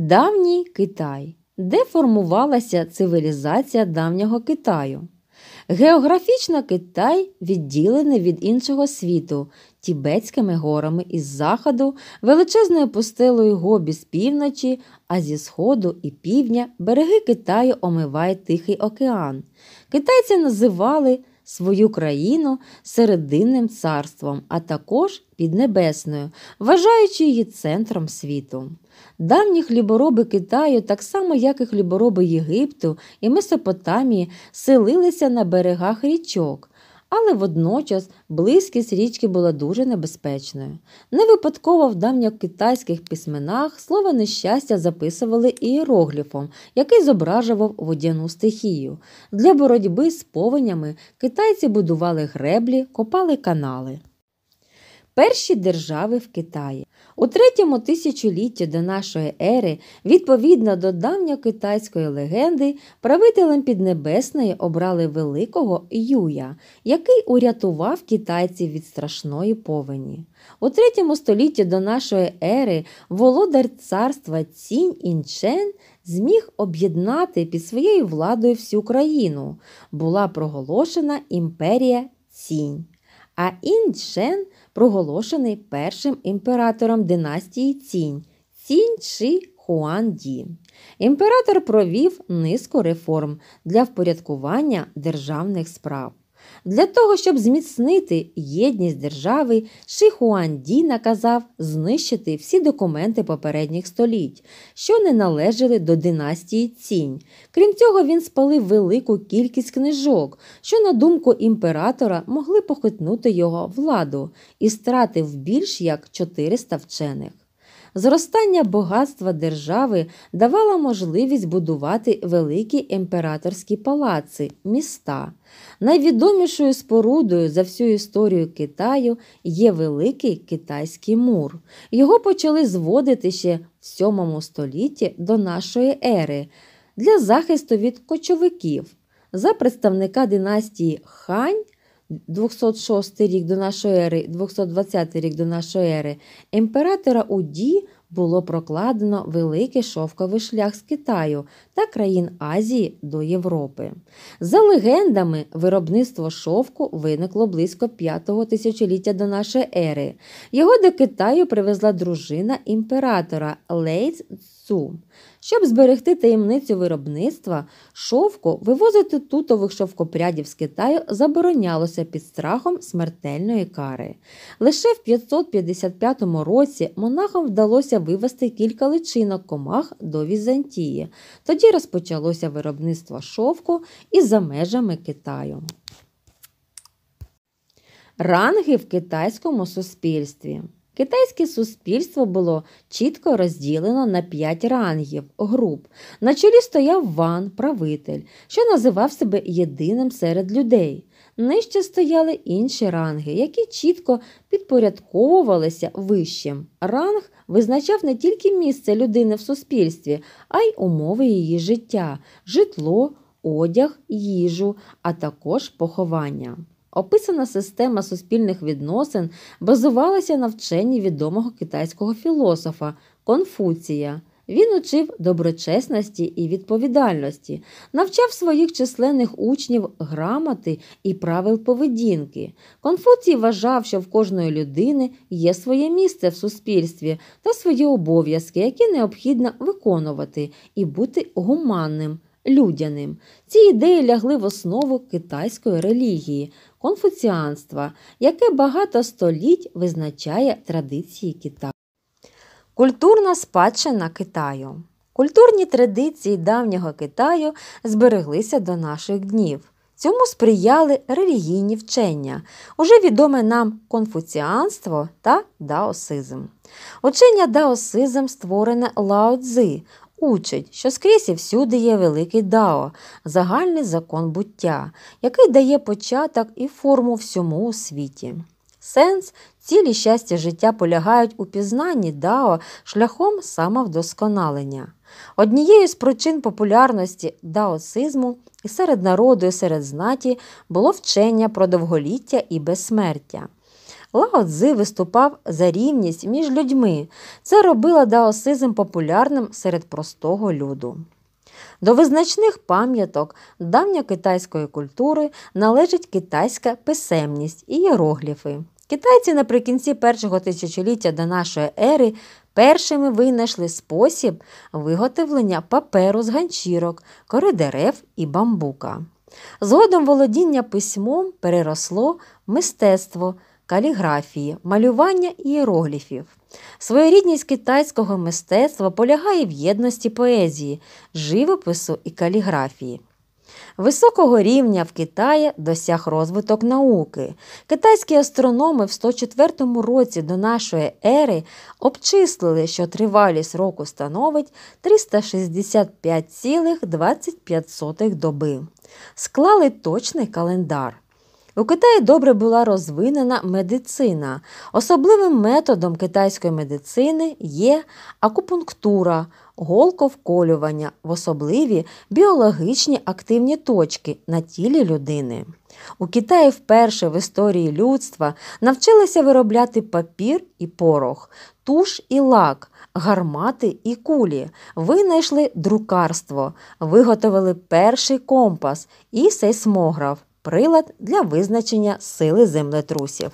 Давній Китай, де формувалася цивілізація давнього Китаю. Географічно Китай відділений від іншого світу Тібетськими горами із заходу, величезною пустелою гобі з півночі, а зі сходу і півдня береги Китаю омиває Тихий океан. Китайці називали свою країну серединним царством, а також Піднебесною, вважаючи її центром світу. Давні хлібороби Китаю, так само як і хлібороби Єгипту і Месопотамії, селилися на берегах річок але водночас близькість річки була дуже небезпечною. Не випадково в давньокитайських письменах слово нещастя записували ієрогліфом, який зображував водяну стихію. Для боротьби з повенями китайці будували греблі, копали канали. Перші держави в Китаї. У третьому тисячолітті до нашої ери, відповідно до давньокитайської легенди, правителем Піднебесної обрали великого Юя, який урятував китайців від страшної повені. У третьому столітті до нашої ери володар царства Цінь Інчен зміг об'єднати під своєю владою всю країну. Була проголошена імперія Цінь а Іншен проголошений першим імператором династії Цінь Цінь Ші Хуанді. Імператор провів низку реформ для впорядкування державних справ. Для того, щоб зміцнити єдність держави, Шихуанді наказав знищити всі документи попередніх століть, що не належали до династії цінь. Крім цього, він спалив велику кількість книжок, що, на думку імператора, могли похитнути його владу і стратив більш як 400 вчених. Зростання багатства держави давало можливість будувати великі імператорські палаци, міста. Найвідомішою спорудою за всю історію Китаю є Великий Китайський мур. Його почали зводити ще в 7 столітті до нашої ери для захисту від кочовиків. За представника династії Хань 206 рік до нашої ери, 220 рік до нашої ери, імператора Уді було прокладено великий шовковий шлях з Китаю та країн Азії до Європи. За легендами, виробництво шовку виникло близько 5 го тисячоліття до нашої ери. Його до Китаю привезла дружина імператора Лейц Цу. Щоб зберегти таємницю виробництва, шовку вивозити тутових шовкопрядів з Китаю заборонялося під страхом смертельної кари. Лише в 555 році монахам вдалося вивезти кілька личинок комах до Візантії. Тоді розпочалося виробництво шовку і за межами Китаю. Ранги в китайському суспільстві. Китайське суспільство було чітко розділено на п'ять рангів груп. На чолі стояв ван, правитель, що називав себе єдиним серед людей. Нижче стояли інші ранги, які чітко підпорядковувалися вищим. Ранг визначав не тільки місце людини в суспільстві, а й умови її життя, житло, одяг, їжу, а також поховання. Описана система суспільних відносин базувалася на вченні відомого китайського філософа Конфуція. Він учив доброчесності і відповідальності, навчав своїх численних учнів грамоти і правил поведінки. Конфуцій вважав, що в кожної людини є своє місце в суспільстві та свої обов'язки, які необхідно виконувати, і бути гуманним людяним. Ці ідеї лягли в основу китайської релігії, конфуціанства, яке багато століть визначає традиції Китаю. Культурна спадщина Китаю. Культурні традиції давнього Китаю збереглися до наших днів. Цьому сприяли релігійні вчення, уже відоме нам конфуціанство та даосизм. Учення даосизм створене Лао Цзи, Учить, що скрізь і всюди є великий дао, загальний закон буття, який дає початок і форму всьому у світі. Сенс, цілі щастя життя полягають у пізнанні дао шляхом самовдосконалення. Однією з причин популярності даосизму і серед народу, і серед знаті було вчення про довголіття і безсмертя. Лао Цзи виступав за рівність між людьми. Це робило даосизм популярним серед простого люду. До визначних пам'яток давньокитайської культури належить китайська писемність і іерогліфи. Китайці наприкінці першого тисячоліття до нашої ери першими винайшли спосіб виготовлення паперу з ганчірок, кори дерев і бамбука. Згодом володіння письмом переросло в мистецтво, каліграфії, малювання і іерогліфів. Своєрідність китайського мистецтва полягає в єдності поезії, живопису і каліграфії. Високого рівня в Китаї досяг розвиток науки. Китайські астрономи в 104 році до нашої ери обчислили, що тривалість року становить 365,25 доби. Склали точний календар. У Китаї добре була розвинена медицина. Особливим методом китайської медицини є акупунктура, голковколювання в особливі біологічні активні точки на тілі людини. У Китаї вперше в історії людства навчилися виробляти папір і порох, туш і лак, гармати і кулі, винайшли друкарство, виготовили перший компас і сейсмограф прилад для визначення сили землетрусів.